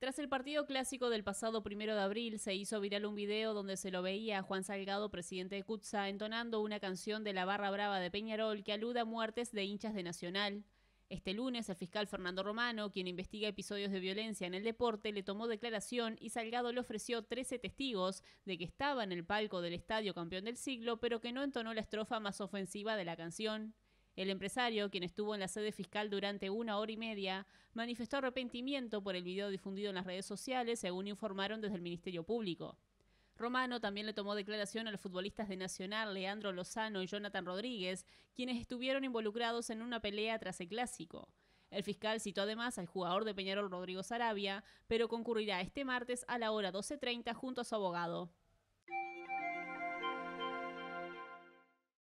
Tras el partido clásico del pasado primero de abril, se hizo viral un video donde se lo veía a Juan Salgado, presidente de CUTSA, entonando una canción de la Barra Brava de Peñarol que aluda a muertes de hinchas de Nacional. Este lunes, el fiscal Fernando Romano, quien investiga episodios de violencia en el deporte, le tomó declaración y Salgado le ofreció 13 testigos de que estaba en el palco del estadio campeón del siglo, pero que no entonó la estrofa más ofensiva de la canción. El empresario, quien estuvo en la sede fiscal durante una hora y media, manifestó arrepentimiento por el video difundido en las redes sociales, según informaron desde el Ministerio Público. Romano también le tomó declaración a los futbolistas de Nacional, Leandro Lozano y Jonathan Rodríguez, quienes estuvieron involucrados en una pelea tras el clásico. El fiscal citó además al jugador de Peñarol Rodrigo Sarabia, pero concurrirá este martes a la hora 12.30 junto a su abogado.